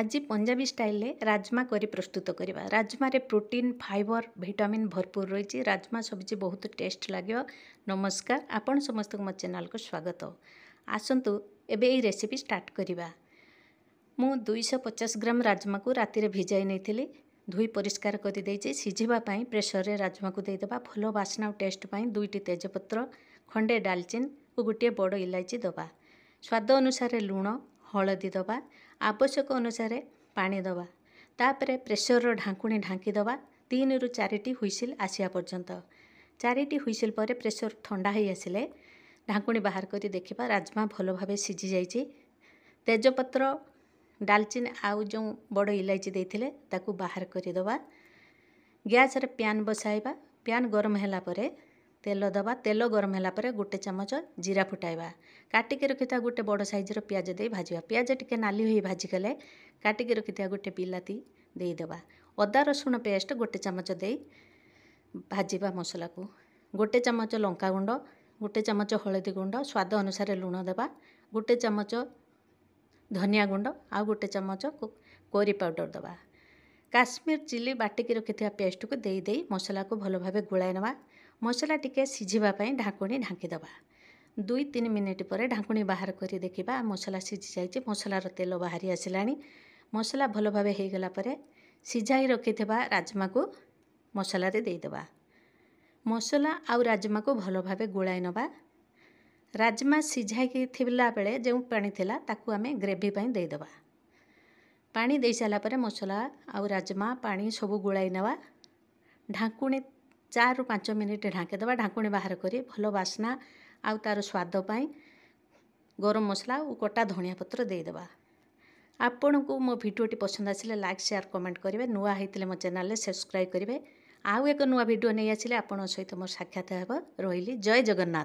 ଆଜି ପଞ୍ଜାବୀ ଷ୍ଟାଇଲ୍ରେ ରାଜମା କରି ପ୍ରସ୍ତୁତ କରିବା ରାଜମାରେ ପ୍ରୋଟିନ୍ ଫାଇବର ଭିଟାମିନ୍ ଭରପୁର ରହିଛି ରାଜମା ସବଜି ବହୁତ ଟେଷ୍ଟ ଲାଗିବ ନମସ୍କାର ଆପଣ ସମସ୍ତଙ୍କୁ ମୋ ଚ୍ୟାନେଲକୁ ସ୍ୱାଗତ ଆସନ୍ତୁ ଏବେ ଏଇ ରେସିପି ଷ୍ଟାର୍ଟ କରିବା ମୁଁ ଦୁଇଶହ ପଚାଶ ଗ୍ରାମ ରାଜମାକୁ ରାତିରେ ଭିଜାଇ ନେଇଥିଲି ଧୋଇ ପରିଷ୍କାର କରିଦେଇଛି ସିଝିବା ପାଇଁ ପ୍ରେସରରେ ରାଜମାକୁ ଦେଇଦେବା ଭଲ ବାସ୍ନା ଓ ଟେଷ୍ଟ ପାଇଁ ଦୁଇଟି ତେଜପତ୍ର ଖଣ୍ଡେ ଡାଲଚିନ୍ ଓ ଗୋଟିଏ ବଡ଼ ଇଲାଇଚି ଦେବା ସ୍ୱାଦ ଅନୁସାରେ ଲୁଣ ହଳଦୀ ଦେବା ଆବଶ୍ୟକ ଅନୁସାରେ ପାଣି ଦେବା ତାପରେ ପ୍ରେସରର ଢାଙ୍କୁଣୀ ଢାଙ୍କି ଦେବା ତିନିରୁ ଚାରିଟି ହୁଇସିଲ୍ ଆସିବା ପର୍ଯ୍ୟନ୍ତ ଚାରିଟି ହୁଇସିଲ୍ ପରେ ପ୍ରେସର ଥଣ୍ଡା ହୋଇଆସିଲେ ଢାଙ୍କୁଣୀ ବାହାର କରି ଦେଖିବା ରାଜମା ଭଲ ଭାବେ ସିଝି ଯାଇଛି ତେଜପତ୍ର ଡାଲଚିନି ଆଉ ଯେଉଁ ବଡ଼ ଇଲାଇଚି ଦେଇଥିଲେ ତାକୁ ବାହାର କରିଦେବା ଗ୍ୟାସ୍ରେ ପ୍ୟାନ୍ ବସାଇବା ପ୍ୟାନ୍ ଗରମ ହେଲା ପରେ ତେଲ ଦେବା ତେଲ ଗରମ ହେଲା ପରେ ଗୋଟେ ଚାମଚ ଜିରା ଫୁଟାଇବା କାଟିକି ରଖିଥିବା ଗୋଟେ ବଡ଼ ସାଇଜ୍ର ପିଆଜ ଦେଇ ଭାଜିବା ପିଆଜ ଟିକିଏ ନାଲି ହୋଇ ଭାଜିଗଲେ କାଟିକି ରଖିଥିବା ଗୋଟେ ବିଲାତି ଦେଇଦେବା ଅଦା ରସୁଣ ପେଷ୍ଟ ଗୋଟେ ଚାମଚ ଦେଇ ଭାଜିବା ମସଲାକୁ ଗୋଟେ ଚାମଚ ଲଙ୍କା ଗୁଣ୍ଡ ଗୋଟେ ଚାମଚ ହଳଦୀ ଗୁଣ୍ଡ ସ୍ୱାଦ ଅନୁସାରେ ଲୁଣ ଦେବା ଗୋଟେ ଚାମଚ ଧନିଆ ଗୁଣ୍ଡ ଆଉ ଗୋଟେ ଚାମଚ କୋରି ପାଉଡ଼ର ଦେବା କାଶ୍ମୀର ଚିଲ୍ଲି ବାଟିକି ରଖିଥିବା ପେଷ୍ଟକୁ ଦେଇ ଦେଇ ମସଲାକୁ ଭଲ ଭାବେ ଗୋଳାଇ ନେବା ମସଲା ଟିକେ ସିଝିବା ପାଇଁ ଢାଙ୍କୁଣୀ ଢାଙ୍କିଦେବା ଦୁଇ ତିନି ମିନିଟ୍ ପରେ ଢାଙ୍କୁଣୀ ବାହାର କରି ଦେଖିବା ମସଲା ସିଝିଯାଇଛି ମସଲାର ତେଲ ବାହାରି ଆସିଲାଣି ମସଲା ଭଲ ଭାବେ ହୋଇଗଲା ପରେ ସିଝାଇ ରଖିଥିବା ରାଜମାକୁ ମସଲାରେ ଦେଇଦେବା ମସଲା ଆଉ ରାଜମାକୁ ଭଲ ଭାବେ ଗୋଳାଇ ନେବା ରାଜମା ସିଝାଇକି ଥିଲା ବେଳେ ଯେଉଁ ପାଣି ଥିଲା ତାକୁ ଆମେ ଗ୍ରେଭି ପାଇଁ ଦେଇଦେବା ପାଣି ଦେଇସାରିଲା ପରେ ମସଲା ଆଉ ରାଜମା ପାଣି ସବୁ ଗୋଳାଇ ନେବା ଢାଙ୍କୁଣୀ ଚାରିରୁ ପାଞ୍ଚ ମିନିଟ୍ ଢାଙ୍କିଦେବା ଢାଙ୍କୁଣୀ ବାହାର କରି ଭଲ ବାସ୍ନା ଆଉ ତା'ର ସ୍ୱାଦ ପାଇଁ ଗରମ ମସଲା ଓ ଗୋଟା ଧଣିଆ ପତ୍ର ଦେଇଦେବା ଆପଣଙ୍କୁ ମୋ ଭିଡ଼ିଓଟି ପସନ୍ଦ ଆସିଲେ ଲାଇକ୍ ସେୟାର କମେଣ୍ଟ କରିବେ ନୂଆ ହେଇଥିଲେ ମୋ ଚ୍ୟାନେଲରେ ସବସ୍କ୍ରାଇବ୍ କରିବେ ଆଉ ଏକ ନୂଆ ଭିଡ଼ିଓ ନେଇ ଆସିଲେ ଆପଣଙ୍କ ସହିତ ମୋର ସାକ୍ଷାତ ହେବ ରହିଲି ଜୟ ଜଗନ୍ନାଥ